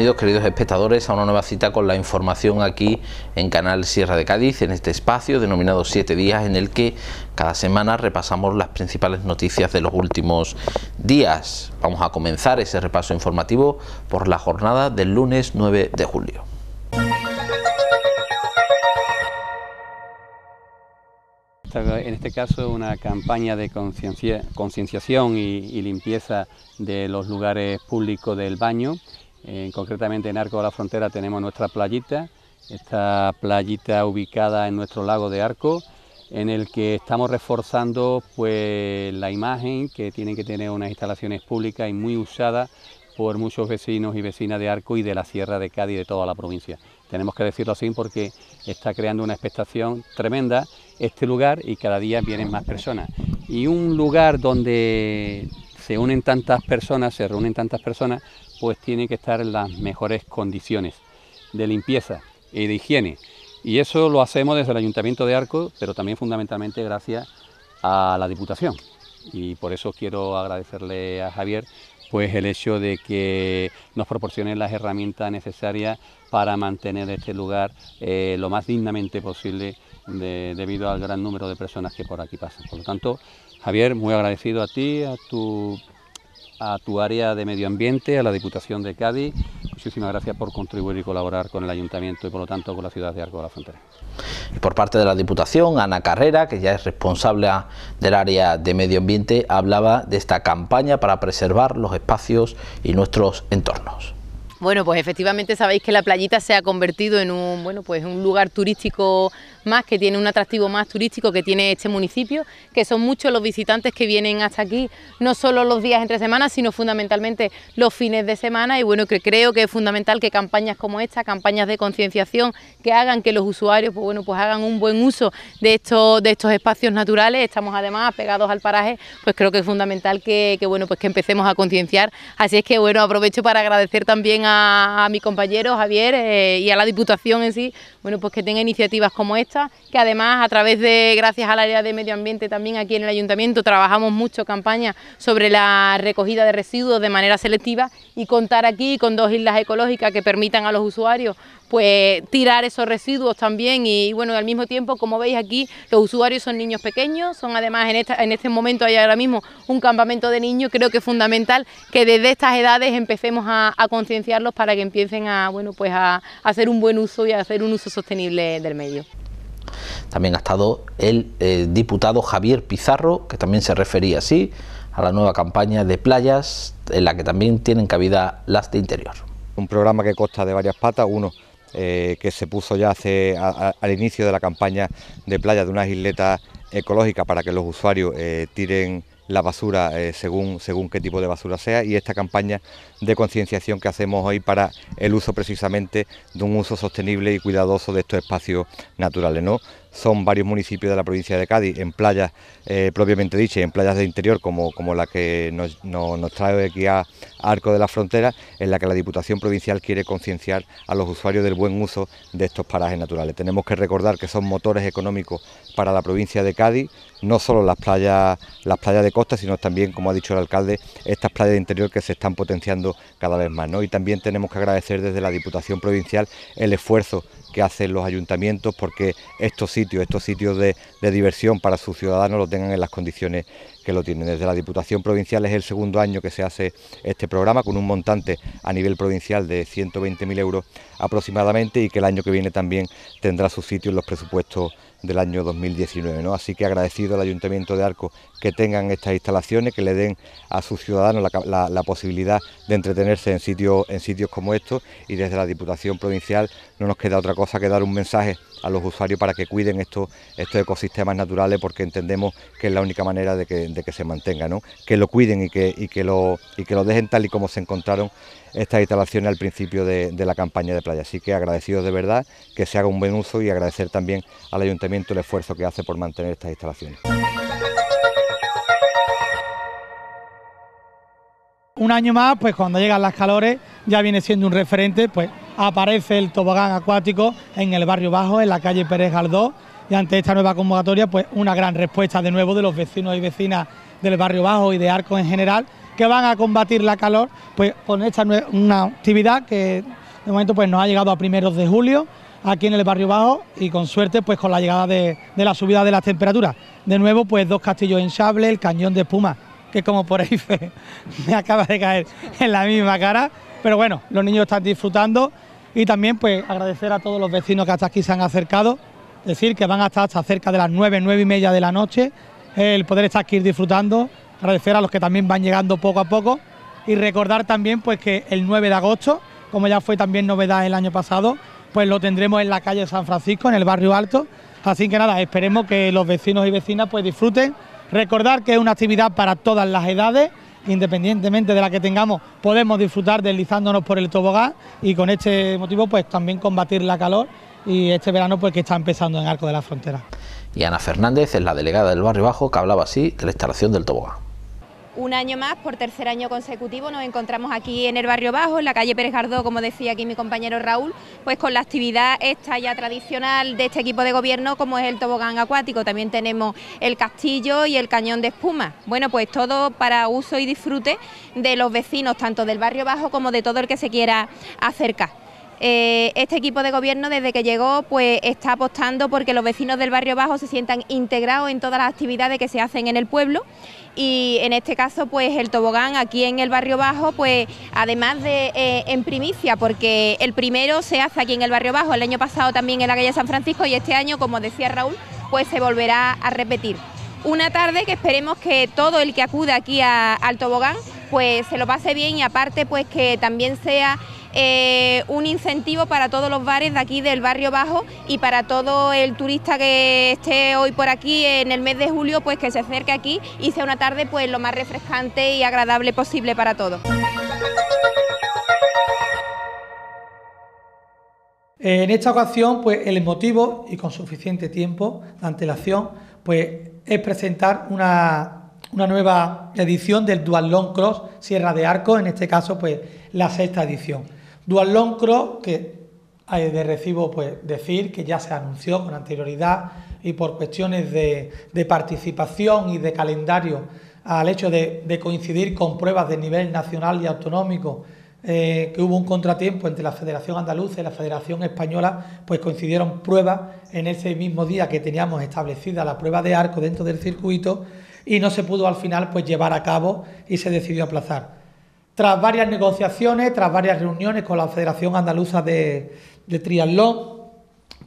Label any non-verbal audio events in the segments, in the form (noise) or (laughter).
Bienvenidos queridos espectadores a una nueva cita con la información aquí en Canal Sierra de Cádiz, en este espacio denominado Siete días en el que cada semana repasamos las principales noticias de los últimos días. Vamos a comenzar ese repaso informativo por la jornada del lunes 9 de julio. en este caso una campaña de concienciación y, limpieza de los lugares públicos del baño eh, concretamente en Arco de la Frontera tenemos nuestra playita, esta playita ubicada en nuestro lago de Arco, en el que estamos reforzando pues la imagen que tienen que tener unas instalaciones públicas y muy usadas por muchos vecinos y vecinas de Arco y de la Sierra de Cádiz y de toda la provincia. Tenemos que decirlo así porque está creando una expectación tremenda este lugar y cada día vienen más personas. Y un lugar donde se unen tantas personas, se reúnen tantas personas, pues tiene que estar en las mejores condiciones de limpieza y de higiene. Y eso lo hacemos desde el Ayuntamiento de Arco, pero también fundamentalmente gracias a la Diputación. Y por eso quiero agradecerle a Javier pues el hecho de que nos proporcione las herramientas necesarias para mantener este lugar eh, lo más dignamente posible debido al gran número de personas que por aquí pasan. Por lo tanto, Javier, muy agradecido a ti, a tu a tu área de medio ambiente, a la Diputación de Cádiz. Muchísimas gracias por contribuir y colaborar con el Ayuntamiento y por lo tanto con la ciudad de Arco de la Frontera. Y por parte de la Diputación, Ana Carrera, que ya es responsable del área de medio ambiente, hablaba de esta campaña para preservar los espacios y nuestros entornos. Bueno, pues efectivamente sabéis que la playita se ha convertido en un, bueno, pues un lugar turístico más, que tiene un atractivo más turístico que tiene este municipio, que son muchos los visitantes que vienen hasta aquí, no solo los días entre semanas, sino fundamentalmente los fines de semana. Y bueno, que creo que es fundamental que campañas como esta, campañas de concienciación, que hagan que los usuarios, pues bueno, pues hagan un buen uso de estos, de estos espacios naturales. Estamos además pegados al paraje, pues creo que es fundamental que, que bueno, pues que empecemos a concienciar. Así es que bueno, aprovecho para agradecer también a a, mi compañero Javier eh, y a la Diputación en sí, bueno, pues que tenga iniciativas como esta, que además a través de, gracias al área de medio ambiente también aquí en el Ayuntamiento, trabajamos mucho campaña... sobre la recogida de residuos de manera selectiva y contar aquí con dos islas ecológicas que permitan a los usuarios pues tirar esos residuos también y bueno, al mismo tiempo, como veis aquí, los usuarios son niños pequeños, son además en, esta, en este momento hay ahora mismo un campamento de niños, creo que es fundamental que desde estas edades empecemos a, concienciarlos para que empiecen a, bueno, pues a, hacer un buen uso y a hacer un uso sostenible del medio. También ha estado el eh, diputado Javier Pizarro, que también se refería así a la nueva campaña de playas, en la que también tienen cabida las de interior. Un programa que consta de varias patas, uno, eh, que se puso ya hace, al inicio de la campaña de playa de unas isletas ecológicas para que los usuarios eh, tiren la basura eh, según, según qué tipo de basura sea y esta campaña de concienciación que hacemos hoy para el uso precisamente de un uso sostenible y cuidadoso de estos espacios naturales. ¿no? son varios municipios de la provincia de Cádiz, en playas eh, propiamente dichas, en playas de interior como, como la que nos, nos trae aquí a Arco de la Frontera, en la que la Diputación Provincial quiere concienciar a los usuarios del buen uso de estos parajes naturales. Tenemos que recordar que son motores económicos para la provincia de Cádiz, no solo las playas, las playas de costa, sino también, como ha dicho el alcalde, estas playas de interior que se están potenciando cada vez más. ¿no? Y también tenemos que agradecer desde la Diputación Provincial el esfuerzo que hacen los ayuntamientos porque estos sitios, estos sitios de, de, diversión para sus ciudadanos lo tengan en las condiciones que lo tienen. Desde la Diputación Provincial es el segundo año que se hace este programa con un montante a nivel provincial de 120.000 euros aproximadamente y que el año que viene también tendrá su sitio en los presupuestos del año 2019. ¿no? Así que agradecido al Ayuntamiento de Arco que tengan estas instalaciones, que le den a sus ciudadanos la, posibilidad de entretenerse en, en sitios como estos y desde la Diputación Provincial no nos queda otra cosa que dar un mensaje a los usuarios para que cuiden estos, estos ecosistemas naturales porque entendemos que es la única manera de que, se mantenga, ¿no? que lo cuiden que lo, y que lo dejen tal y como se encontraron estas instalaciones al principio de, la campaña de playa. Así que agradecidos de verdad que se haga un buen uso y agradecer también al ayuntamiento el esfuerzo que hace por mantener estas instalaciones. Un año más, pues cuando llegan las calores, ya viene siendo un referente, pues aparece el tobogán acuático en el barrio bajo, en la calle Pérez Galdós. Y ante esta nueva convocatoria, pues una gran respuesta de nuevo de los vecinos y vecinas del barrio bajo y de Arco en general, que van a combatir la calor, pues con esta una actividad que de momento pues nos ha llegado a primeros de julio aquí en el barrio bajo y con suerte pues con la llegada de, la subida de las temperaturas. De nuevo pues dos castillos en sable... el cañón de espuma, que como por ahí (laughs) me acaba de caer en la misma cara, pero bueno, los niños están disfrutando y también pues agradecer a todos los vecinos que hasta aquí se han acercado, decir que van a estar hasta cerca de las nueve... ...nueve y media de la noche, el poder estar aquí disfrutando agradecer a los que también van llegando poco a poco y recordar también pues que el 9 de agosto, como ya fue también novedad el año pasado, pues lo tendremos en la calle San Francisco, en el barrio Alto. Así que nada, esperemos que los vecinos y vecinas pues disfruten. Recordar que es una actividad para todas las edades, independientemente de la que tengamos, podemos disfrutar deslizándonos por el tobogán y con este motivo pues también combatir la calor y este verano pues que está empezando en Arco de la Frontera. Y Ana Fernández es la delegada del Barrio Bajo que hablaba así de la instalación del tobogán un año más, por tercer año consecutivo, nos encontramos aquí en el Barrio Bajo, en la calle Pérez Gardó, como decía aquí mi compañero Raúl, pues con la actividad esta ya tradicional de este equipo de gobierno, como es el tobogán acuático. También tenemos el castillo y el cañón de espuma. Bueno, pues todo para uso y disfrute de los vecinos, tanto del Barrio Bajo como de todo el que se quiera acercar. Eh, este equipo de gobierno desde que llegó pues está apostando porque los vecinos del barrio bajo se sientan integrados en todas las actividades que se hacen en el pueblo y en este caso pues el tobogán aquí en el barrio bajo pues además de eh, en primicia porque el primero se hace aquí en el barrio bajo el año pasado también en la calle San Francisco y este año como decía Raúl pues se volverá a repetir una tarde que esperemos que todo el que acude aquí al tobogán pues se lo pase bien y aparte pues que también sea eh, un incentivo para todos los bares de aquí del barrio bajo y para todo el turista que esté hoy por aquí en el mes de julio, pues que se acerque aquí y sea una tarde pues lo más refrescante y agradable posible para todos. En esta ocasión, pues el motivo y con suficiente tiempo de antelación, pues es presentar una, nueva edición del Long Cross Sierra de Arco, en este caso, pues la sexta edición. Dual Loncro, que hay de recibo pues, decir que ya se anunció con anterioridad y por cuestiones de, participación y de calendario al hecho de, coincidir con pruebas de nivel nacional y autonómico, eh, que hubo un contratiempo entre la Federación Andaluza y la Federación Española, pues coincidieron pruebas en ese mismo día que teníamos establecida la prueba de arco dentro del circuito y no se pudo al final pues llevar a cabo y se decidió aplazar. Tras varias negociaciones, tras varias reuniones con la Federación Andaluza de, de Triatlón,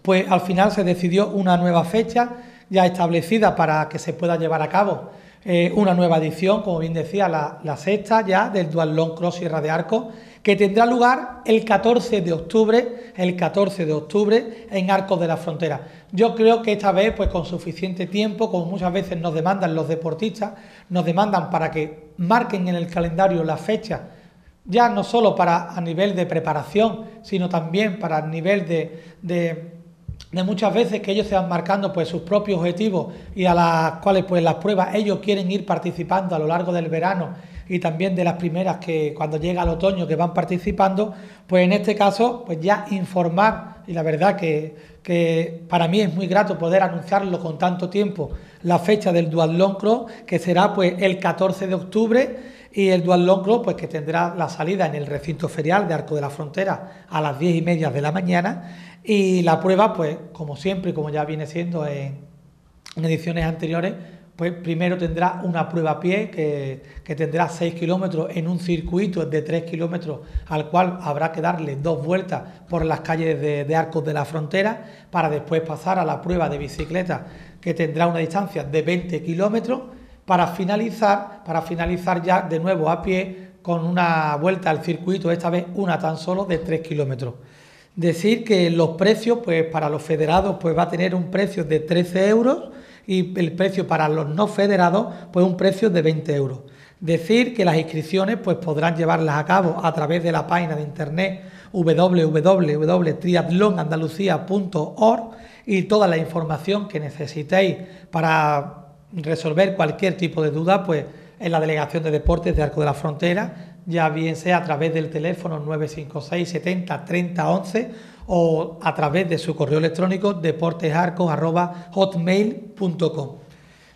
pues al final se decidió una nueva fecha ya establecida para que se pueda llevar a cabo eh, una nueva edición, como bien decía, la, sexta ya del Duatlón Cross Sierra de Arco que tendrá lugar el 14 de octubre, el 14 de octubre en Arcos de la Frontera. Yo creo que esta vez, pues con suficiente tiempo, como muchas veces nos demandan los deportistas, nos demandan para que marquen en el calendario la fecha, ya no solo para a nivel de preparación, sino también para a nivel de, de de muchas veces que ellos se van marcando pues sus propios objetivos y a las cuales pues las pruebas ellos quieren ir participando a lo largo del verano y también de las primeras que cuando llega el otoño que van participando, pues en este caso, pues ya informar, y la verdad que, para mí es muy grato poder anunciarlo con tanto tiempo, la fecha del Duatlón Cross, que será pues el 14 de octubre, y el Duatlón Cross, pues que tendrá la salida en el recinto ferial de Arco de la Frontera a las 10 y media de la mañana, y la prueba, pues como siempre, como ya viene siendo en ediciones anteriores, pues primero tendrá una prueba a pie que, tendrá 6 kilómetros en un circuito de 3 kilómetros al cual habrá que darle dos vueltas por las calles de, Arcos de la Frontera para después pasar a la prueba de bicicleta que tendrá una distancia de 20 kilómetros para finalizar, para finalizar ya de nuevo a pie con una vuelta al circuito, esta vez una tan solo de 3 kilómetros. Decir que los precios, pues para los federados, pues va a tener un precio de 13 euros y el precio para los no federados, pues un precio de 20 euros. Decir que las inscripciones pues podrán llevarlas a cabo a través de la página de internet www.triatlonandalucía.org y toda la información que necesitéis para resolver cualquier tipo de duda, pues en la Delegación de Deportes de Arco de la Frontera, ya bien sea a través del teléfono 956 70 30 11 o a través de su correo electrónico deportesarcos.hotmail.com.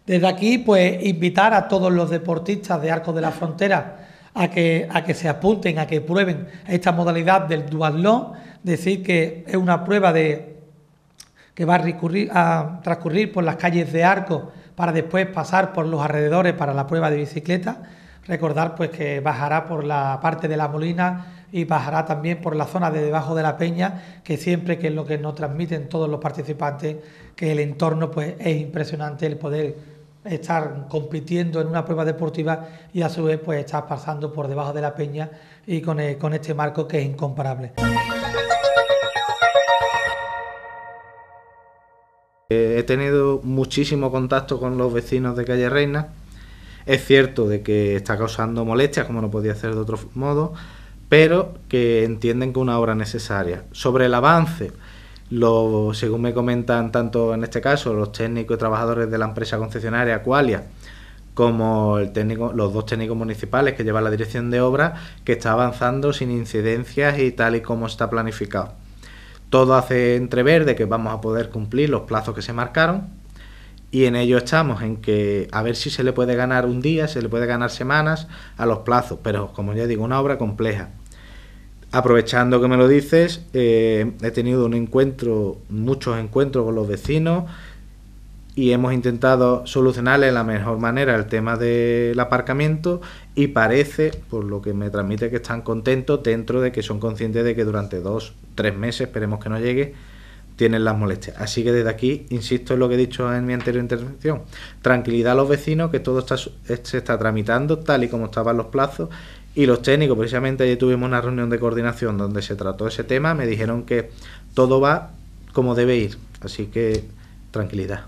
Desde aquí, pues invitar a todos los deportistas de Arcos de la Frontera a que, se apunten, a que prueben esta modalidad del duatlón, decir que es una prueba de que va a, recurrir, a transcurrir por las calles de Arcos para después pasar por los alrededores para la prueba de bicicleta. Recordar pues que bajará por la parte de la Molina y bajará también por la zona de debajo de la peña, que siempre que es lo que nos transmiten todos los participantes, que el entorno pues es impresionante el poder estar compitiendo en una prueba deportiva y a su vez pues estar pasando por debajo de la peña y con, eh, este marco que es incomparable. Eh, he tenido muchísimo contacto con los vecinos de Calle Reina. Es cierto de que está causando molestias, como no podía ser de otro modo, pero que entienden que una obra necesaria. Sobre el avance, lo, según me comentan tanto en este caso los técnicos y trabajadores de la empresa concesionaria Qualia como el técnico, los dos técnicos municipales que llevan la dirección de obra, que está avanzando sin incidencias y tal y como está planificado. Todo hace entrever de que vamos a poder cumplir los plazos que se marcaron y en ello estamos, en que a ver si se le puede ganar un día, se le puede ganar semanas a los plazos, pero como ya digo, una obra compleja. Aprovechando que me lo dices, eh, he tenido un encuentro, muchos encuentros con los vecinos y hemos intentado solucionar de la mejor manera el tema del aparcamiento y parece, por lo que me transmite, que están contentos dentro de que son conscientes de que durante dos, tres meses, esperemos que no llegue, tienen las molestias. Así que desde aquí, insisto en lo que he dicho en mi anterior intervención, tranquilidad a los vecinos que todo está, se está tramitando tal y como estaban los plazos y los técnicos, precisamente tuvimos una reunión de coordinación donde se trató ese tema, me dijeron que todo va como debe ir, así que tranquilidad.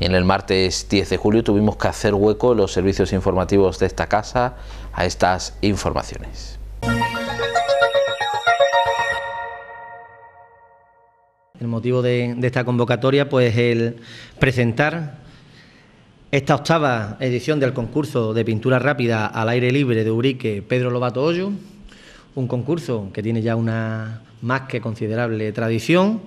En el martes 10 de julio tuvimos que hacer hueco los servicios informativos de esta casa a estas informaciones. El motivo de, esta convocatoria pues el presentar esta octava edición del concurso de pintura rápida al aire libre de Urique Pedro Lobato Hoyo, un concurso que tiene ya una más que considerable tradición.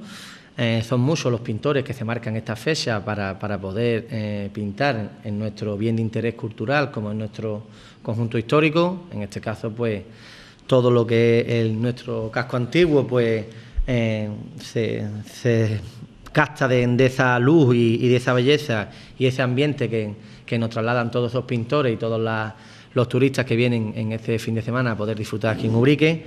Eh, son muchos los pintores que se marcan esta fecha para, poder eh, pintar en nuestro bien de interés cultural como en nuestro conjunto histórico. En este caso, pues todo lo que es nuestro casco antiguo, pues eh, se casta de, esa luz y, de esa belleza y ese ambiente que, que nos trasladan todos esos pintores y todos los turistas que vienen en este fin de semana a poder disfrutar aquí en Ubrique.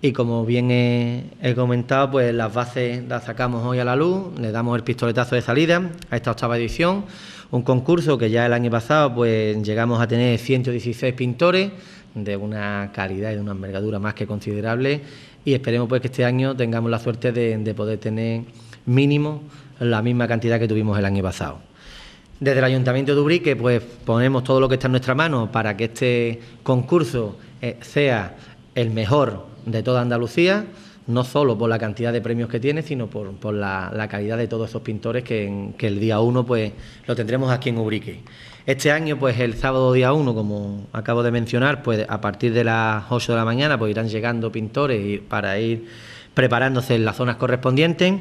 Y como bien he, comentado, pues las bases las sacamos hoy a la luz, le damos el pistoletazo de salida a esta octava edición, un concurso que ya el año pasado pues llegamos a tener 116 pintores de una calidad y de una envergadura más que considerable y esperemos pues que este año tengamos la suerte de, de poder tener mínimo la misma cantidad que tuvimos el año pasado. Desde el Ayuntamiento de Ubrique, pues ponemos todo lo que está en nuestra mano para que este concurso eh, sea el mejor de toda Andalucía, no solo por la cantidad de premios que tiene, sino por, la, calidad de todos esos pintores que, el día 1 pues, lo tendremos aquí en Ubrique. Este año, pues el sábado día 1, como acabo de mencionar, pues a partir de las 8 de la mañana pues irán llegando pintores para ir preparándose en las zonas correspondientes.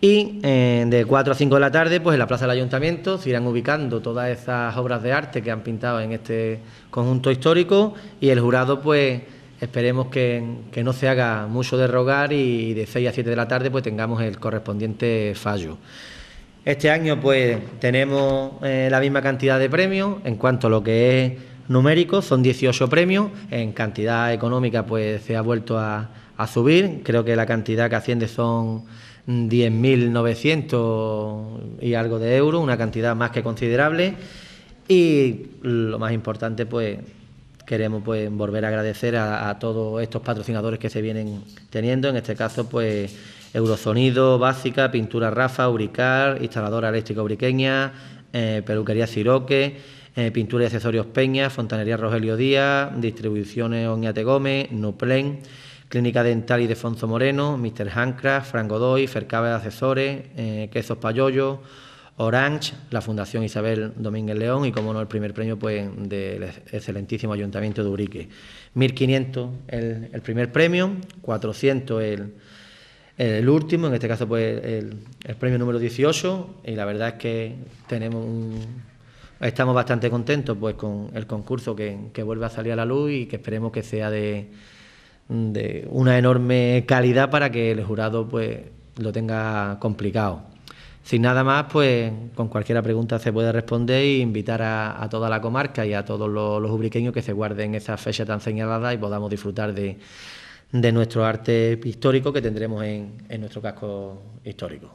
Y eh, de 4 a 5 de la tarde, pues en la Plaza del Ayuntamiento se irán ubicando todas esas obras de arte que han pintado en este conjunto histórico y el jurado, pues esperemos que, no se haga mucho de rogar y de 6 a 7 de la tarde, pues tengamos el correspondiente fallo. Este año, pues tenemos eh, la misma cantidad de premios en cuanto a lo que es numérico, son 18 premios, en cantidad económica, pues se ha vuelto a, a subir, creo que la cantidad que asciende son 10.900 y algo de euros, una cantidad más que considerable. Y lo más importante, pues queremos pues volver a agradecer a, todos estos patrocinadores que se vienen teniendo, en este caso, pues Eurosonido, Básica, Pintura Rafa, Uricar, Instaladora Eléctrica Uriqueña, eh, Peluquería Siroque, eh, Pintura y Accesorios Peña, Fontanería Rogelio Díaz, Distribuciones Oñate Gómez, Nuplén. Clínica Dental y Defonso Moreno, Mr. Handcraft, Frank Doy, Fercabe de Asesores, eh, Quesos Payollo, Orange, la Fundación Isabel Domínguez León y, como no, el primer premio pues, del excelentísimo Ayuntamiento de Urique. 1.500 el, primer premio, 400 el, último, en este caso pues el, premio número 18 y la verdad es que tenemos un, estamos bastante contentos pues con el concurso que, que vuelve a salir a la luz y que esperemos que sea de de una enorme calidad para que el jurado pues lo tenga complicado. Sin nada más, pues con cualquiera pregunta se puede responder e invitar a, toda la comarca y a todos los, ubriqueños que se guarden esa fecha tan señalada y podamos disfrutar de, de nuestro arte histórico que tendremos en, en nuestro casco histórico.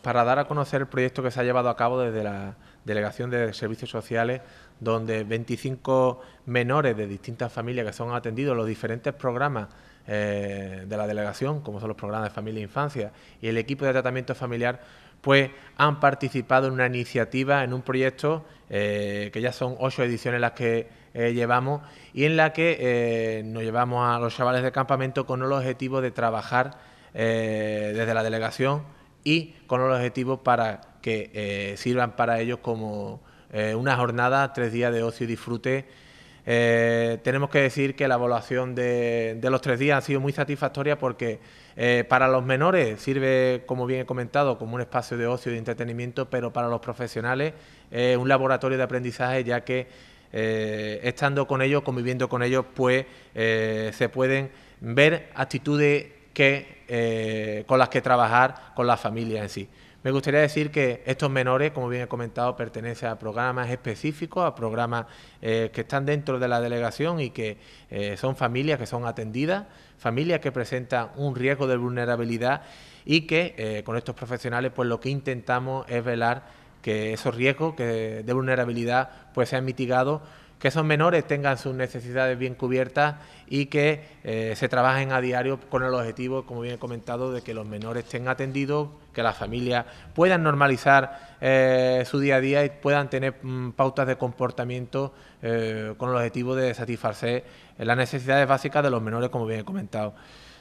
Para dar a conocer el proyecto que se ha llevado a cabo desde la Delegación de Servicios Sociales donde 25 menores de distintas familias que son atendidos los diferentes programas eh, de la delegación, como son los programas de familia e infancia y el equipo de tratamiento familiar, pues han participado en una iniciativa, en un proyecto eh, que ya son ocho ediciones las que eh, llevamos y en la que nos llevamos a los chavales de campamento con el objetivo de trabajar desde la delegación y con el objetivo para que sirvan para ellos como eh, una jornada, tres días de ocio y disfrute. Eh, tenemos que decir que la evaluación de, los tres días ha sido muy satisfactoria porque eh, para los menores sirve, como bien he comentado, como un espacio de ocio y de entretenimiento, pero para los profesionales un laboratorio de aprendizaje, ya que estando con ellos, conviviendo con ellos, pues se pueden ver actitudes con las que trabajar con la familia en sí. Me gustaría decir que estos menores, como bien he comentado, pertenecen a programas específicos, a programas eh, que están dentro de la delegación y que eh, son familias que son atendidas, familias que presentan un riesgo de vulnerabilidad y que eh, con estos profesionales pues lo que intentamos es velar que esos riesgos de vulnerabilidad pues sean mitigados que esos menores tengan sus necesidades bien cubiertas y que eh, se trabajen a diario con el objetivo, como bien he comentado, de que los menores estén atendidos, que las familias puedan normalizar eh, su día a día y puedan tener mm, pautas de comportamiento eh, con el objetivo de satisfacer las necesidades básicas de los menores, como bien he comentado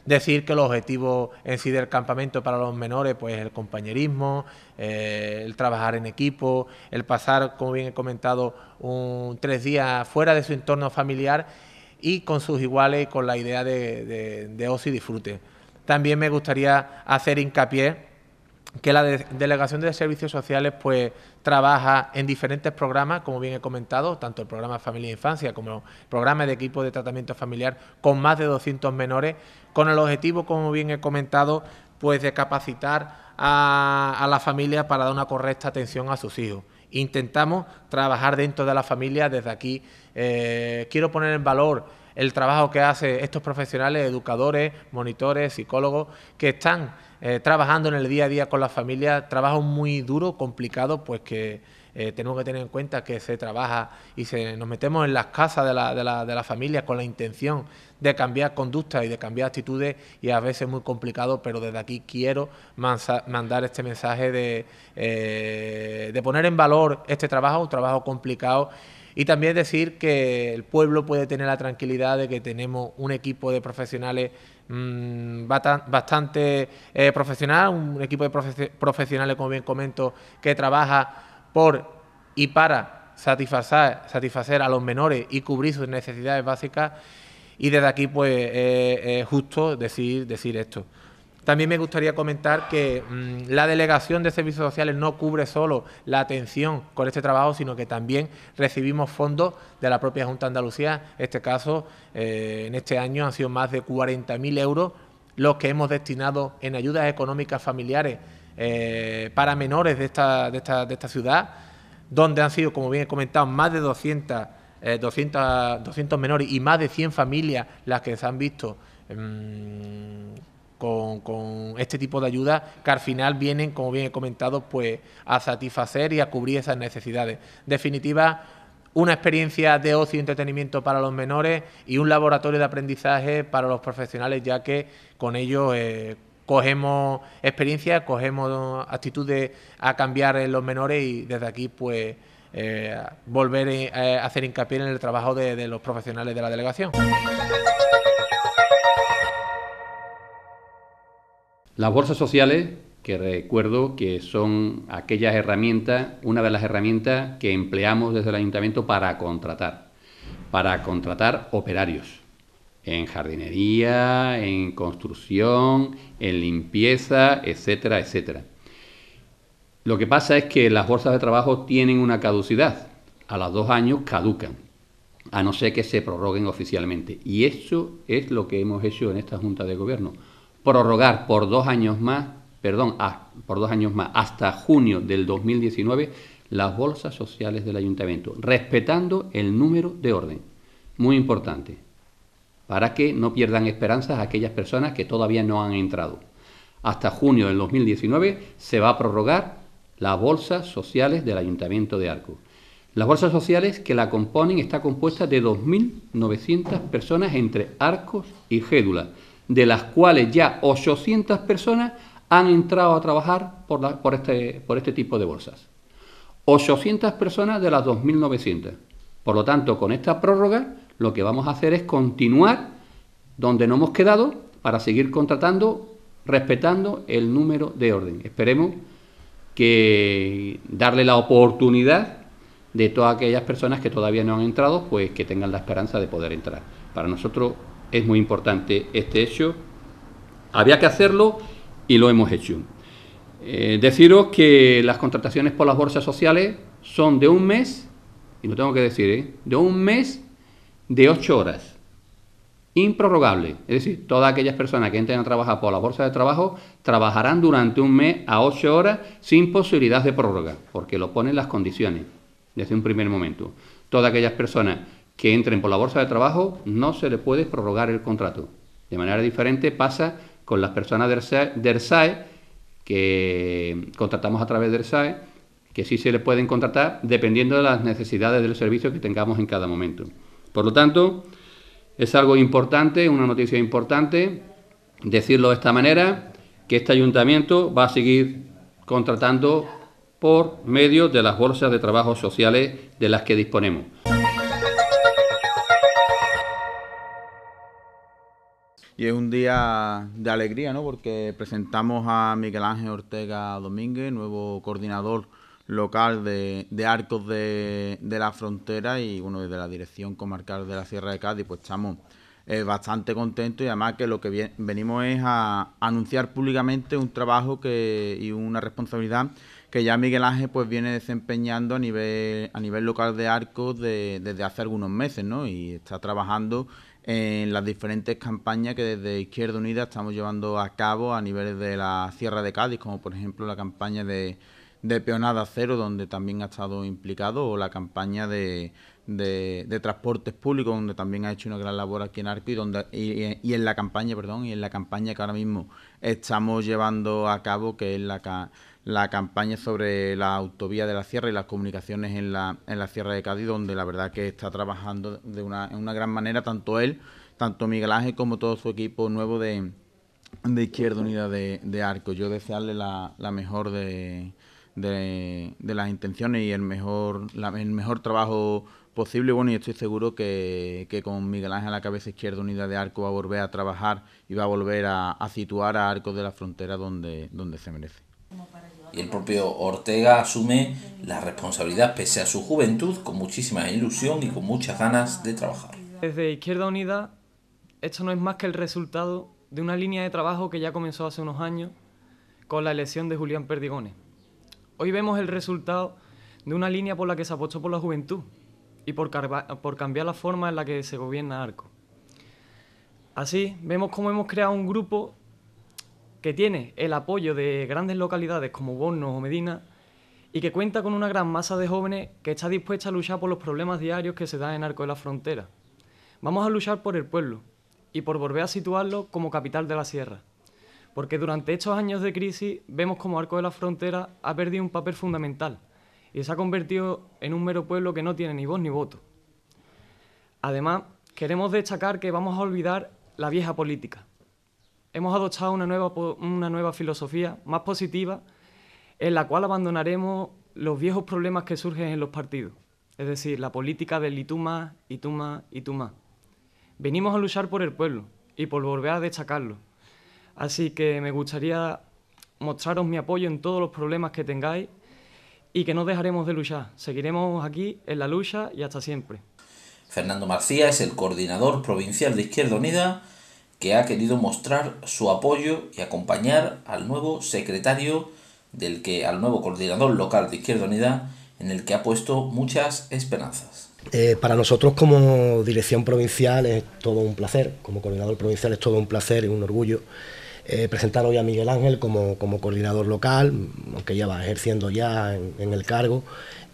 decir que el objetivo en sí del campamento para los menores, pues el compañerismo, eh, el trabajar en equipo, el pasar, como bien he comentado, un, tres días fuera de su entorno familiar y con sus iguales con la idea de, de, y disfrute. También me gustaría hacer hincapié que la Delegación de Servicios Sociales pues trabaja en diferentes programas, como bien he comentado, tanto el programa Familia e Infancia como el programa de equipo de tratamiento familiar con más de 200 menores con el objetivo, como bien he comentado, pues de capacitar a, la familia para dar una correcta atención a sus hijos intentamos trabajar dentro de la familia desde aquí. Eh, quiero poner en valor el trabajo que hacen estos profesionales, educadores, monitores, psicólogos, que están eh, trabajando en el día a día con la familia... trabajo muy duro, complicado, pues que eh, tenemos que tener en cuenta que se trabaja y se, nos metemos en las casas de la, de la familia con la intención de cambiar conductas y de cambiar actitudes y a veces muy complicado, pero desde aquí quiero mandar este mensaje de, eh, de poner en valor este trabajo, un trabajo complicado. Y también decir que el pueblo puede tener la tranquilidad de que tenemos un equipo de profesionales mm, bastante eh, profesional, un equipo de profesionales, como bien comento, que trabaja por y para satisfacer, satisfacer a los menores y cubrir sus necesidades básicas y desde aquí, pues, es justo decir, decir esto. También me gustaría comentar que mm, la delegación de servicios sociales no cubre solo la atención con este trabajo, sino que también recibimos fondos de la propia Junta de Andalucía. En este caso, eh, en este año han sido más de 40.000 euros los que hemos destinado en ayudas económicas familiares eh, para menores de esta, de, esta, de esta ciudad, donde han sido, como bien he comentado, más de 200 200, eh, 200 menores y más de 100 familias las que se han visto mm, con, con, este tipo de ayuda que al final vienen, como bien he comentado, pues a satisfacer y a cubrir esas necesidades. Definitiva, una experiencia de ocio y entretenimiento para los menores y un laboratorio de aprendizaje para los profesionales, ya que con ellos eh, cogemos experiencia, cogemos actitudes a cambiar en los menores y desde aquí pues eh, volver a eh, hacer hincapié en el trabajo de los profesionales de la delegación. Las bolsas sociales, que recuerdo que son aquellas herramientas, una de las herramientas que empleamos desde el ayuntamiento para contratar, para contratar operarios en jardinería, en construcción, en limpieza, etcétera, etcétera. Lo que pasa es que las bolsas de trabajo tienen una caducidad. A los dos años caducan, a no ser que se prorroguen oficialmente. Y eso es lo que hemos hecho en esta Junta de Gobierno. Prorrogar por dos años más, perdón, a, ah, por dos años más, hasta junio del 2019, las bolsas sociales del ayuntamiento, respetando el número de orden. Muy importante, para que no pierdan esperanzas aquellas personas que todavía no han entrado. Hasta junio del 2019 se va a prorrogar las bolsas sociales del Ayuntamiento de Arcos. Las bolsas sociales que la componen está compuesta de 2.900 personas entre Arcos y Gédula, de las cuales ya 800 personas han entrado a trabajar por, por, este, por este tipo de bolsas. 800 personas de las 2.900. Por lo tanto, con esta prórroga lo que vamos a hacer es continuar donde no hemos quedado para seguir contratando, respetando el número de orden. Esperemos que darle la oportunidad de todas aquellas personas que todavía no han entrado, pues que tengan la esperanza de poder entrar. Para nosotros es muy importante este hecho. Había que hacerlo y lo hemos hecho. Eh, deciros que las contrataciones por las bolsas sociales son de un mes, y no tengo que decir, ¿eh? de un mes de ocho horas improrrogable. Es decir, todas aquellas personas que entren a trabajar por la bolsa de trabajo trabajarán durante un mes a ocho horas sin posibilidad de prórroga, porque lo ponen las condiciones desde un primer momento. Todas aquellas personas que entren por la bolsa de trabajo no se le puede prorrogar el contrato. De manera diferente pasa con las personas del SAE, del SAE que contratamos a través del SAE, que sí se les pueden contratar dependiendo de las necesidades del servicio que tengamos en cada momento. Por lo tanto, es algo importante, una noticia importante, decirlo de esta manera, que este ayuntamiento va a seguir contratando por medio de las bolsas de trabajo sociales de las que disponemos. Y es un día de alegría, ¿no? Porque presentamos a Miguel Ángel Ortega Domínguez, nuevo coordinador local de, Arcos de, la Frontera y bueno, desde la Dirección Comarcal de la Sierra de Cádiz, pues estamos eh, bastante contentos y además que lo que venimos es a anunciar públicamente un trabajo que, y una responsabilidad que ya Miguel Ángel pues viene desempeñando a nivel, a nivel local de Arcos desde hace algunos meses, ¿no? Y está trabajando en las diferentes campañas que desde Izquierda Unida estamos llevando a cabo a nivel de la Sierra de Cádiz, como por ejemplo la campaña de de Peonada Cero, donde también ha estado implicado, o la campaña de, de, transportes públicos, donde también ha hecho una gran labor aquí en Arco y, en la campaña, perdón, y en la campaña que ahora mismo estamos llevando a cabo, que es la, la campaña sobre la autovía de la Sierra y las comunicaciones en la, en la Sierra de Cádiz, donde la verdad que está trabajando de una, gran manera, tanto él, tanto Miguel Ángel, como todo su equipo nuevo de, Izquierda Unida de, de Arco. Yo desearle la mejor de de, las intenciones y el mejor, el mejor trabajo posible. Bueno, y estoy seguro que, que, con Miguel Ángel a la cabeza izquierda unida de Arco va a volver a trabajar y va a volver a, a situar a Arco de la frontera donde, donde se merece. Y el propio Ortega asume la responsabilidad pese a su juventud con muchísima ilusión y con muchas ganas de trabajar. Desde Izquierda Unida, esto no es más que el resultado de una línea de trabajo que ya comenzó hace unos años con la elección de Julián Perdigones. Hoy vemos el resultado de una línea por la que se apostó por la juventud y por, cambiar la forma en la que se gobierna Arco. Así, vemos cómo hemos creado un grupo que tiene el apoyo de grandes localidades como Bornos o Medina y que cuenta con una gran masa de jóvenes que está dispuesta a luchar por los problemas diarios que se dan en Arco de la Frontera. Vamos a luchar por el pueblo y por volver a situarlo como capital de la sierra. Porque durante estos años de crisis vemos como Arco de la Frontera ha perdido un papel fundamental y se ha convertido en un mero pueblo que no tiene ni voz ni voto. Además, queremos destacar que vamos a olvidar la vieja política. Hemos adoptado una nueva, una nueva filosofía más positiva en la cual abandonaremos los viejos problemas que surgen en los partidos, es decir, la política del y tú más, y Venimos a luchar por el pueblo y por volver a destacarlo, Así que me gustaría mostraros mi apoyo en todos los problemas que tengáis y que no dejaremos de luchar. Seguiremos aquí en la lucha y hasta siempre. Fernando Marcía es el coordinador provincial de Izquierda Unida que ha querido mostrar su apoyo y acompañar al nuevo secretario del que al nuevo coordinador local de Izquierda Unida en el que ha puesto muchas esperanzas. Eh, para nosotros como dirección provincial es todo un placer, como coordinador provincial es todo un placer y un orgullo eh, presentar hoy a Miguel Ángel como, coordinador local, aunque ya va ejerciendo ya en, el cargo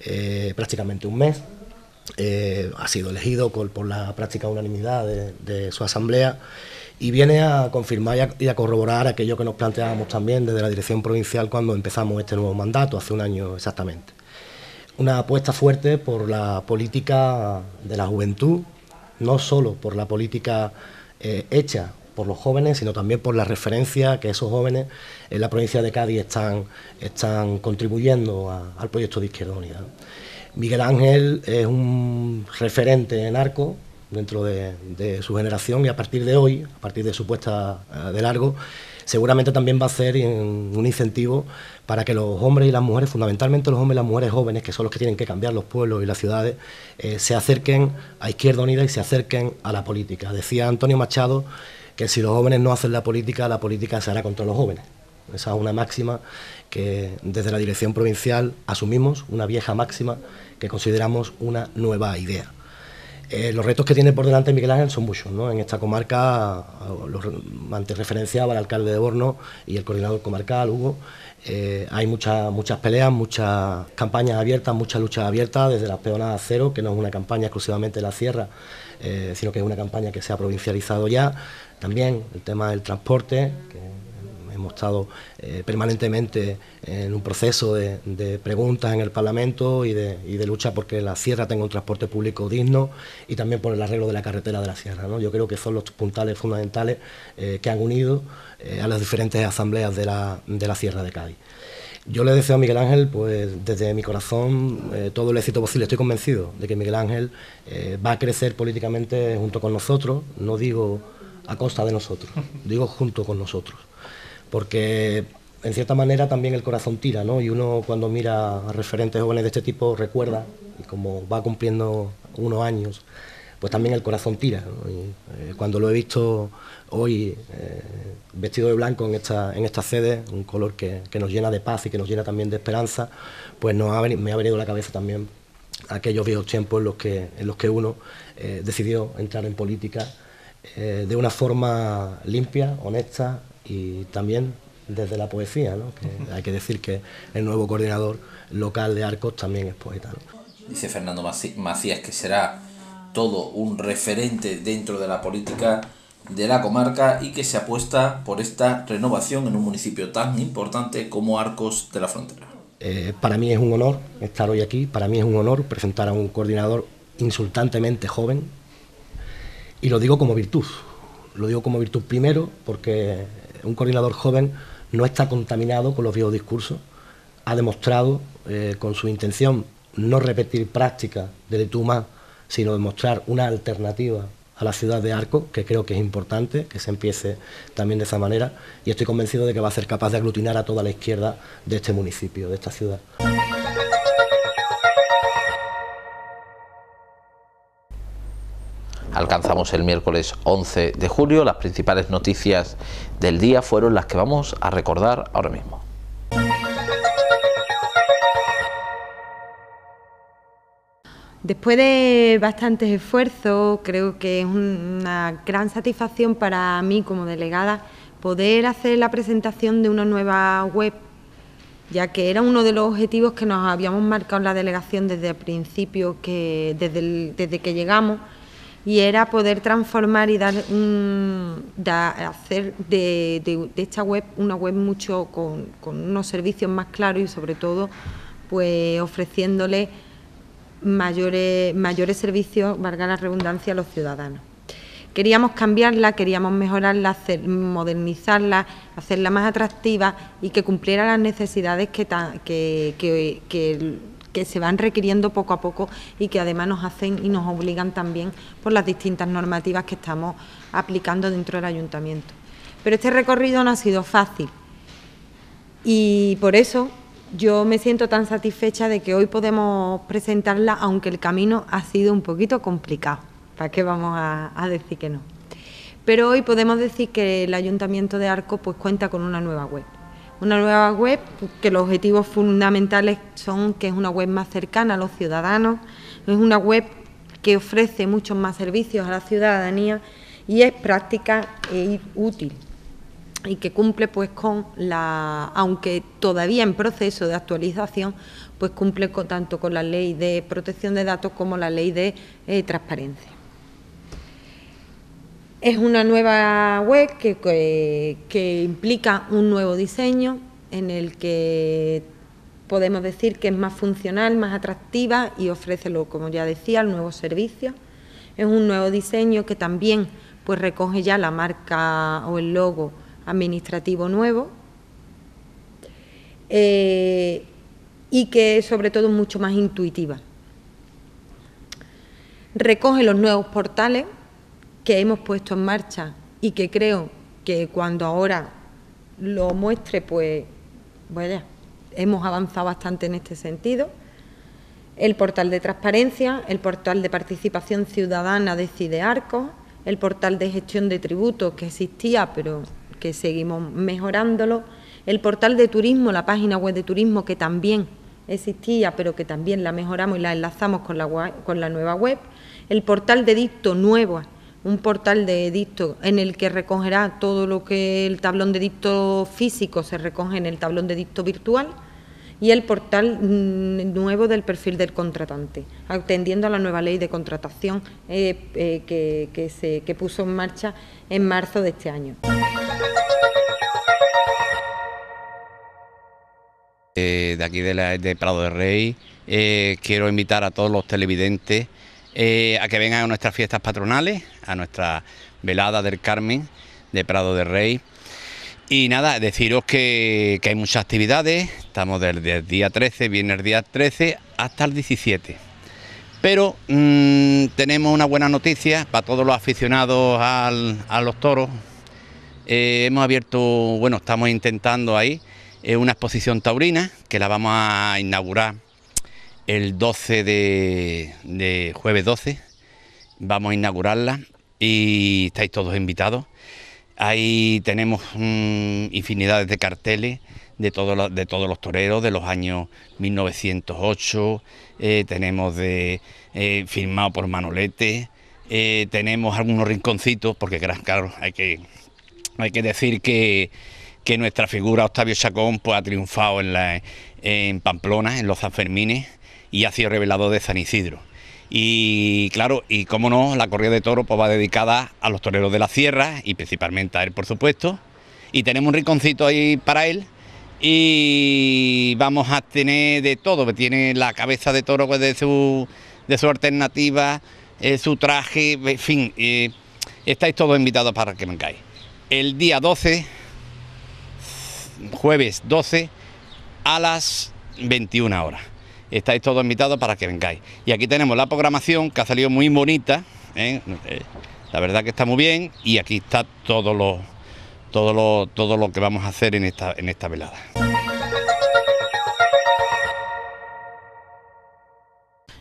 eh, prácticamente un mes. ha sido elegido por la práctica unanimidad de, su asamblea y viene a confirmar y a corroborar aquello que nos planteábamos también desde la dirección provincial cuando empezamos este nuevo mandato, hace un año exactamente una apuesta fuerte por la política de la juventud, no solo por la política eh, hecha por los jóvenes, sino también por la referencia que esos jóvenes en la provincia de Cádiz están, están contribuyendo al proyecto de Izquierda Unida. Miguel Ángel es un referente en arco dentro de, su generación y a partir de hoy, a partir de su puesta eh, de largo, seguramente también va a ser un incentivo para que los hombres y las mujeres, fundamentalmente los hombres y las mujeres jóvenes, que son los que tienen que cambiar los pueblos y las ciudades, eh, se acerquen a Izquierda Unida y se acerquen a la política. Decía Antonio Machado que si los jóvenes no hacen la política, la política se hará contra los jóvenes. Esa es una máxima que desde la dirección provincial asumimos, una vieja máxima que consideramos una nueva idea. Eh, los retos que tiene por delante Miguel Ángel son muchos. ¿no? En esta comarca, lo antes referenciaba el alcalde de Borno y el coordinador comarcal, Hugo, eh, hay muchas muchas peleas, muchas campañas abiertas, muchas luchas abiertas, desde las peonadas cero, que no es una campaña exclusivamente de la sierra, eh, sino que es una campaña que se ha provincializado ya. También el tema del transporte, Hemos estado eh, permanentemente en un proceso de, preguntas en el Parlamento y de, y de, lucha porque la sierra tenga un transporte público digno y también por el arreglo de la carretera de la sierra. Yo creo que son los puntales fundamentales eh, que han unido eh, a las diferentes asambleas de la, sierra de Cádiz. Yo le deseo a Miguel Ángel, pues desde mi corazón, todo el éxito posible. Estoy convencido de que Miguel Ángel va a crecer políticamente junto con nosotros, no digo a costa de nosotros, digo junto con nosotros porque en cierta manera también el corazón tira, ¿no? Y uno cuando mira a referentes jóvenes de este tipo recuerda, y como va cumpliendo unos años, pues también el corazón tira. Eh, cuando lo he visto hoy eh, vestido de blanco en esta, en esta sede, un color que, nos llena de paz y que nos llena también de esperanza, pues nos me ha venido la cabeza también aquellos viejos tiempos en los que, en los que uno eh, decidió entrar en política de una forma limpia, honesta, y también desde la poesía, ¿no? hay que decir que el nuevo coordinador local de Arcos también es poeta. Dice Fernando Macías que será todo un referente dentro de la política de la comarca y que se apuesta por esta renovación en un municipio tan importante como Arcos de la Frontera. Eh, para mí es un honor estar hoy aquí, para mí es un honor presentar a un coordinador insultantemente joven y lo digo como virtud. Lo digo como virtud primero porque un coordinador joven no está contaminado con los viejos discursos, ha demostrado eh, con su intención no repetir prácticas de Tuma, sino demostrar una alternativa a la ciudad de Arco, que creo que es importante que se empiece también de esa manera, y estoy convencido de que va a ser capaz de aglutinar a toda la izquierda de este municipio, de esta ciudad. Alcanzamos el miércoles 11 de julio. Las principales noticias del día fueron las que vamos a recordar ahora mismo. Después de bastantes esfuerzos, creo que es una gran satisfacción para mí como delegada poder hacer la presentación de una nueva web, ya que era uno de los objetivos que nos habíamos marcado en la delegación desde el principio, que desde, desde que llegamos, y era poder transformar y dar, hacer de, de, esta web una web mucho con, unos servicios más claros y sobre todo pues ofreciéndole mayores, mayores servicios, valga la redundancia, a los ciudadanos. Queríamos cambiarla, queríamos mejorarla, modernizarla, hacerla más atractiva y que cumpliera las necesidades que, que, que, que que se van requiriendo poco a poco y que además nos hacen y nos obligan también por las distintas normativas que estamos aplicando dentro del ayuntamiento. Pero este recorrido no ha sido fácil y por eso yo me siento tan satisfecha de que hoy podemos presentarla, aunque el camino ha sido un poquito complicado. ¿Para qué vamos a, decir que no? Pero hoy podemos decir que el Ayuntamiento de Arco pues, cuenta con una nueva web una nueva web que los objetivos fundamentales son que es una web más cercana a los ciudadanos, es una web que ofrece muchos más servicios a la ciudadanía y es práctica y e útil y que cumple pues con la, aunque todavía en proceso de actualización, pues cumple tanto con la ley de protección de datos como la ley de eh, transparencia. Es una nueva web que, implica un nuevo diseño en el que podemos decir que es más funcional, más atractiva y ofrece, como ya decía, el nuevo servicio. Es un nuevo diseño que también pues, recoge ya la marca o el logo administrativo nuevo eh, y que es sobre todo mucho más intuitiva. Recoge los nuevos portales que hemos puesto en marcha y que creo que cuando ahora lo muestre, pues, bueno, hemos avanzado bastante en este sentido. El portal de transparencia, el portal de participación ciudadana de CIDEARCO, el portal de gestión de tributos que existía, pero que seguimos mejorándolo, el portal de turismo, la página web de turismo que también existía, pero que también la mejoramos y la enlazamos con la, nueva web, el portal de dicto nuevo un portal de edicto en el que recogerá todo lo que el tablón de edicto físico se recoge en el tablón de edicto virtual y el portal mm, nuevo del perfil del contratante, atendiendo a la nueva ley de contratación eh, eh, que, se, puso en marcha en marzo de este año. Eh, de aquí de, Prado de Rey, quiero invitar a todos los televidentes a que vengan a nuestras fiestas patronales, a nuestra velada del Carmen de Prado de Rey. Y nada, deciros que, hay muchas actividades, estamos desde el día 13, viernes día 13 hasta el 17. Pero mm, tenemos una buena noticia para todos los aficionados a los toros. Eh, hemos abierto, bueno, estamos intentando ahí eh, una exposición taurina que la vamos a inaugurar el 12 de, de jueves 12. Vamos a inaugurarla y estáis todos invitados. Ahí tenemos mm, infinidades de carteles de, de todos los toreros de los años 1908, eh, tenemos de eh, firmado por Manolete, eh, tenemos algunos rinconcitos, porque claro, hay que, hay que decir que, que nuestra figura Octavio Chacón pues, ha triunfado en, en Pamplona, en los Sanfermines, y ha sido revelado de San Isidro. Y claro, y cómo no, la corrida de toros pues, va dedicada a los toreros de la sierra y principalmente a él, por supuesto. Y tenemos un rinconcito ahí para él. Y vamos a tener de todo, tiene la cabeza de toro pues, de, su, de su alternativa, eh, su traje, en fin, eh, estáis todos invitados para que me vengáis. El día 12, jueves 12, a las 21 horas estáis todos invitados para que vengáis. Y aquí tenemos la programación que ha salido muy bonita, ¿eh? Eh, la verdad que está muy bien y aquí está todo lo, todo lo, todo lo que vamos a hacer en esta, en esta velada.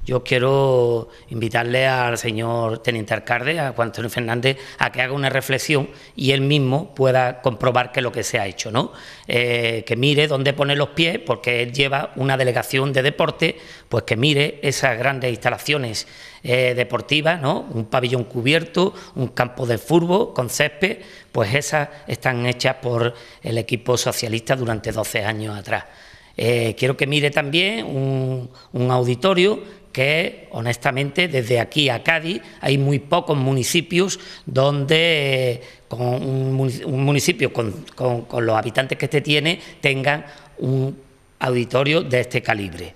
Yo quiero invitarle al señor teniente alcalde, a Juan Antonio Fernández, a que haga una reflexión y él mismo pueda comprobar que lo que se ha hecho, ¿no? Eh, que mire dónde pone los pies, porque él lleva una delegación de deporte, pues que mire esas grandes instalaciones eh, deportivas, ¿no? Un pabellón cubierto, un campo de fútbol con césped, pues esas están hechas por el equipo socialista durante 12 años atrás. Eh, quiero que mire también un auditorio que honestamente desde aquí a Cádiz hay muy pocos municipios donde eh, con un municipio con, los habitantes que este tiene tengan un auditorio de este calibre.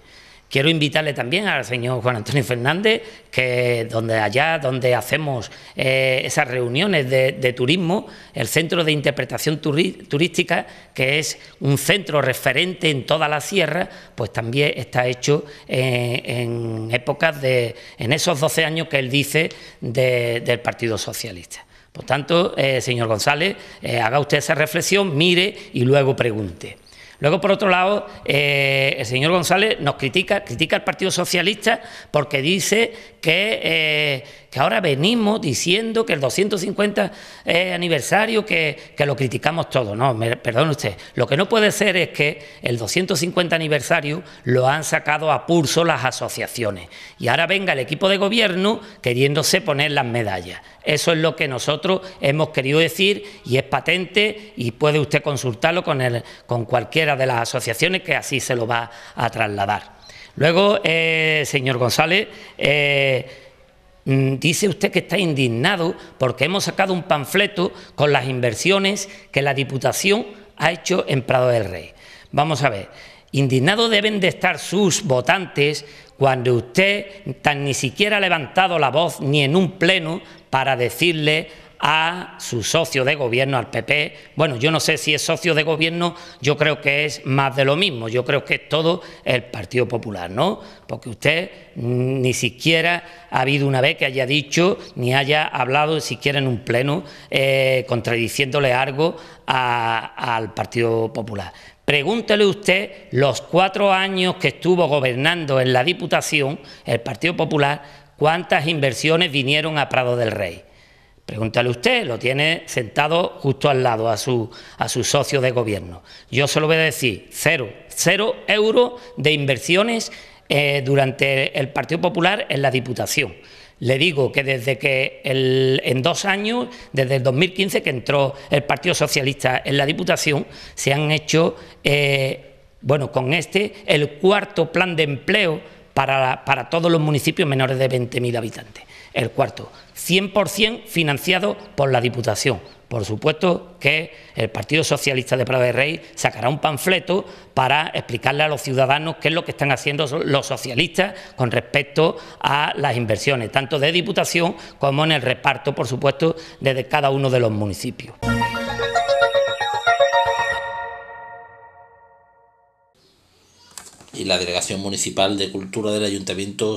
Quiero invitarle también al señor Juan Antonio Fernández, que donde allá, donde hacemos eh, esas reuniones de, turismo, el Centro de Interpretación Turística, que es un centro referente en toda la sierra, pues también está hecho eh, en épocas de, en esos 12 años que él dice del Partido Socialista. Por tanto, eh, señor González, haga usted esa reflexión, mire y luego pregunte. Luego, por otro lado, eh, el señor González nos critica, critica al Partido Socialista porque dice que... Eh, que ahora venimos diciendo que el 250 eh, aniversario, que, lo criticamos todo. No, me, perdón usted, lo que no puede ser es que el 250 aniversario lo han sacado a pulso las asociaciones y ahora venga el equipo de gobierno queriéndose poner las medallas. Eso es lo que nosotros hemos querido decir y es patente y puede usted consultarlo con, el, con cualquiera de las asociaciones que así se lo va a trasladar. Luego, eh, señor González, eh, Mm, dice usted que está indignado porque hemos sacado un panfleto con las inversiones que la Diputación ha hecho en Prado del Rey. Vamos a ver, indignados deben de estar sus votantes cuando usted tan ni siquiera ha levantado la voz ni en un pleno para decirle a su socio de gobierno, al PP. Bueno, yo no sé si es socio de gobierno, yo creo que es más de lo mismo, yo creo que es todo el Partido Popular, ¿no? Porque usted mm, ni siquiera ha habido una vez que haya dicho ni haya hablado siquiera en un pleno eh, contradiciéndole algo al Partido Popular. Pregúntele usted los cuatro años que estuvo gobernando en la Diputación el Partido Popular, cuántas inversiones vinieron a Prado del Rey. Pregúntale usted, lo tiene sentado justo al lado a su, socio de gobierno. Yo solo voy a decir cero, cero euros de inversiones eh, durante el Partido Popular en la Diputación. Le digo que desde que en dos años, desde el 2015 que entró el Partido Socialista en la Diputación, se han hecho, eh, bueno, con este, el cuarto plan de empleo para, para todos los municipios menores de 20.000 habitantes. El cuarto. 100% financiado por la Diputación. Por supuesto que el Partido Socialista de Prado de Rey sacará un panfleto para explicarle a los ciudadanos qué es lo que están haciendo los socialistas con respecto a las inversiones, tanto de Diputación como en el reparto, por supuesto, desde cada uno de los municipios. Y la Delegación Municipal de Cultura del Ayuntamiento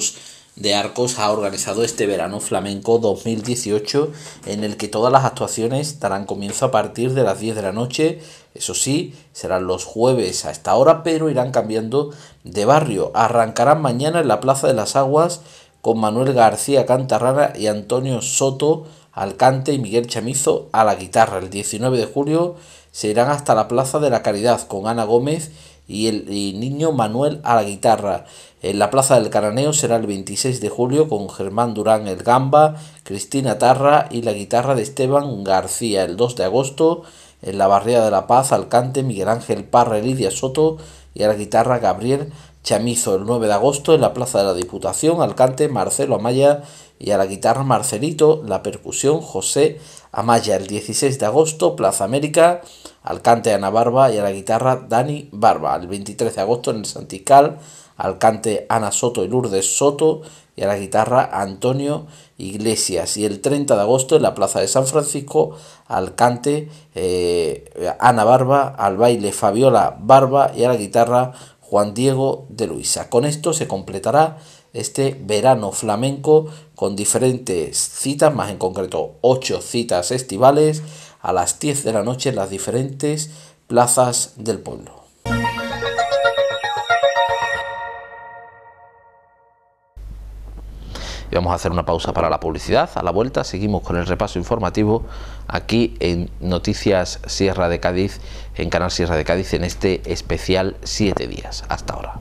de Arcos ha organizado este verano flamenco 2018 en el que todas las actuaciones darán comienzo a partir de las 10 de la noche. Eso sí, serán los jueves a esta hora, pero irán cambiando de barrio. Arrancarán mañana en la Plaza de las Aguas con Manuel García Cantarrana y Antonio Soto Alcante y Miguel Chamizo a la guitarra. El 19 de julio se irán hasta la Plaza de la Caridad con Ana Gómez y el niño Manuel a la guitarra. En la Plaza del Cananeo será el 26 de julio con Germán Durán el gamba, Cristina Tarra y la guitarra de Esteban García. El 2 de agosto en la Barriada de la Paz Alcante Miguel Ángel Parra Lidia Soto y a la guitarra Gabriel Chamizo. El 9 de agosto en la Plaza de la Diputación Alcante Marcelo Amaya y a la guitarra Marcelito, la percusión José Amaya. El 16 de agosto Plaza América Alcante Ana Barba y a la guitarra Dani Barba. El 23 de agosto en el Santical, Alcante Ana Soto y Lourdes Soto y a la guitarra Antonio Iglesias. Y el 30 de agosto en la Plaza de San Francisco, Alcante eh, Ana Barba, al baile Fabiola Barba y a la guitarra Juan Diego de Luisa. Con esto se completará este verano flamenco con diferentes citas, más en concreto ocho citas estivales a las 10 de la noche en las diferentes plazas del pueblo. Y vamos a hacer una pausa para la publicidad. A la vuelta seguimos con el repaso informativo aquí en Noticias Sierra de Cádiz, en Canal Sierra de Cádiz, en este especial 7 días. Hasta ahora.